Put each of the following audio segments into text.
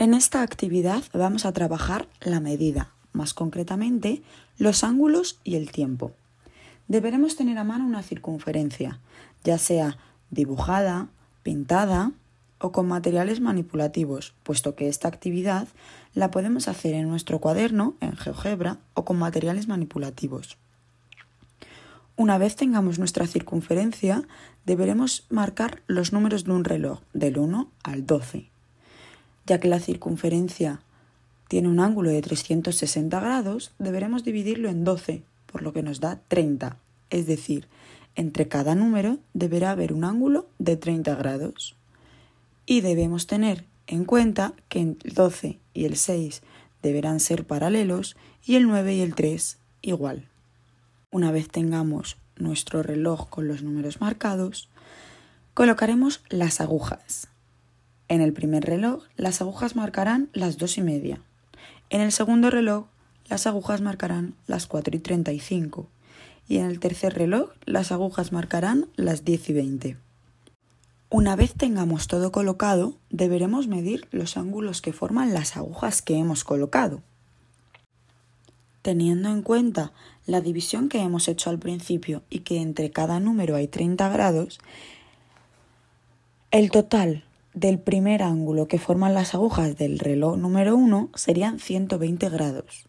En esta actividad vamos a trabajar la medida, más concretamente los ángulos y el tiempo. Deberemos tener a mano una circunferencia, ya sea dibujada, pintada o con materiales manipulativos, puesto que esta actividad la podemos hacer en nuestro cuaderno, en GeoGebra o con materiales manipulativos. Una vez tengamos nuestra circunferencia, deberemos marcar los números de un reloj del 1 al 12 ya que la circunferencia tiene un ángulo de 360 grados, deberemos dividirlo en 12, por lo que nos da 30. Es decir, entre cada número deberá haber un ángulo de 30 grados. Y debemos tener en cuenta que el 12 y el 6 deberán ser paralelos y el 9 y el 3 igual. Una vez tengamos nuestro reloj con los números marcados, colocaremos las agujas. En el primer reloj las agujas marcarán las dos y media. En el segundo reloj las agujas marcarán las 4 y 35. Y en el tercer reloj las agujas marcarán las 10 y 20. Una vez tengamos todo colocado, deberemos medir los ángulos que forman las agujas que hemos colocado. Teniendo en cuenta la división que hemos hecho al principio y que entre cada número hay 30 grados, el total del primer ángulo que forman las agujas del reloj número 1 serían 120 grados.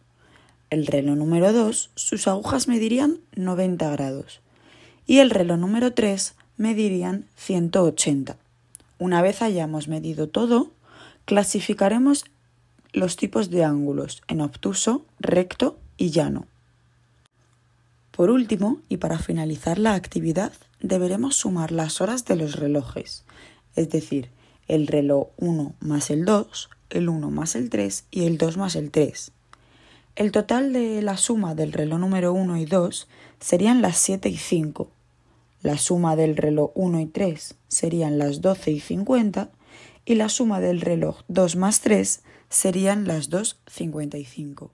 El reloj número 2, sus agujas medirían 90 grados. Y el reloj número 3 medirían 180. Una vez hayamos medido todo, clasificaremos los tipos de ángulos en obtuso, recto y llano. Por último, y para finalizar la actividad, deberemos sumar las horas de los relojes, es decir, el reloj 1 más el 2, el 1 más el 3 y el 2 más el 3. El total de la suma del reloj número 1 y 2 serían las 7 y 5. La suma del reloj 1 y 3 serían las 12 y 50 y la suma del reloj 2 más 3 serían las 2.55.